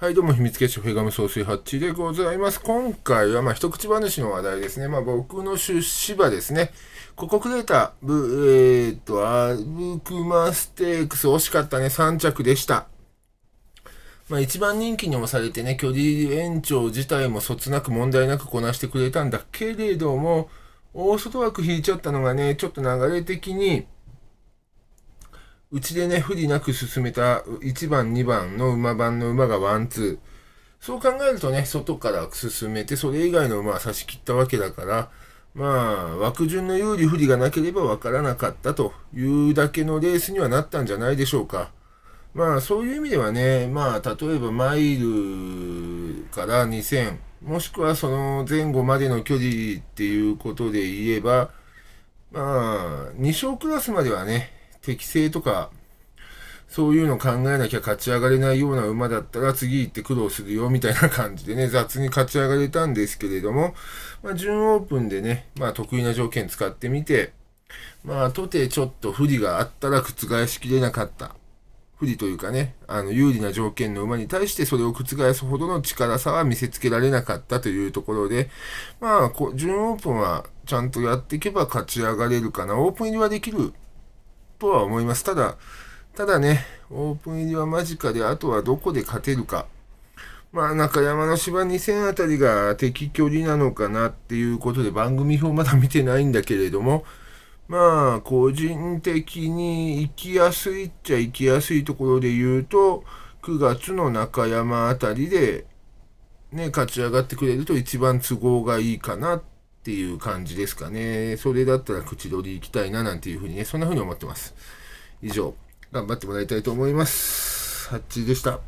はい、どうも、秘密結社フェガム総水ハッチでございます。今回は、まあ、一口話の話題ですね。まあ、僕の出資場ですね。ここくれた、ブ、えー、っと、アブクマステークス、惜しかったね、3着でした。まあ、一番人気に押されてね、距離延長自体もそつなく問題なくこなしてくれたんだけれども、大外枠引いちゃったのがね、ちょっと流れ的に、うちでね、不利なく進めた1番、2番の馬番の馬がワン、ツー。そう考えるとね、外から進めて、それ以外の馬は差し切ったわけだから、まあ、枠順の有利不利がなければ分からなかったというだけのレースにはなったんじゃないでしょうか。まあ、そういう意味ではね、まあ、例えばマイルから2000、もしくはその前後までの距離っていうことで言えば、まあ、2勝クラスまではね、適性とか、そういうの考えなきゃ勝ち上がれないような馬だったら次行って苦労するよみたいな感じでね、雑に勝ち上がれたんですけれども、まあ、準オープンでね、まあ得意な条件使ってみて、まあ、とてちょっと不利があったら覆しきれなかった。不利というかね、あの、有利な条件の馬に対してそれを覆すほどの力差は見せつけられなかったというところで、まあ、準オープンはちゃんとやっていけば勝ち上がれるかな。オープン入りはできるとは思います。ただ、ただね、オープン入りは間近で、あとはどこで勝てるか。まあ、中山の芝2000あたりが適距離なのかなっていうことで、番組表まだ見てないんだけれども、まあ、個人的に行きやすいっちゃ行きやすいところで言うと、9月の中山あたりで、ね、勝ち上がってくれると一番都合がいいかなっっていう感じですかね。それだったら口取り行きたいななんていうふうにね、そんなふうに思ってます。以上、頑張ってもらいたいと思います。ハッチでした。